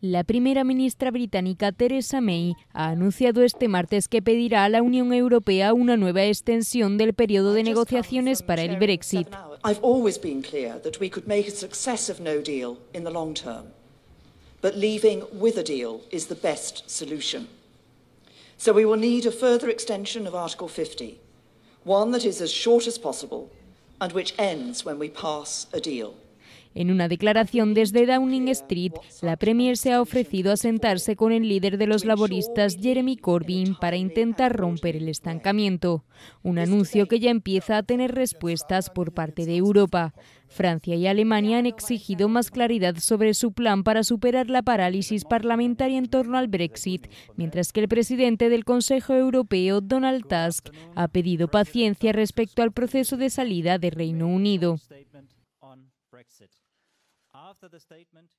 La primera ministra británica Theresa May ha anunciado este martes que pedirá a la Unión Europea una nueva extensión del periodo de negociaciones para el Brexit. I've always been clear that we could make a no deal in the long term, But leaving with a deal is the best solution. So we will need a further extension of Article 50, one that is as short as possible and which ends when we pass a deal. En una declaración desde Downing Street, la Premier se ha ofrecido a sentarse con el líder de los laboristas, Jeremy Corbyn, para intentar romper el estancamiento. Un anuncio que ya empieza a tener respuestas por parte de Europa. Francia y Alemania han exigido más claridad sobre su plan para superar la parálisis parlamentaria en torno al Brexit, mientras que el presidente del Consejo Europeo, Donald Tusk, ha pedido paciencia respecto al proceso de salida del Reino Unido. Brexit. After the statement,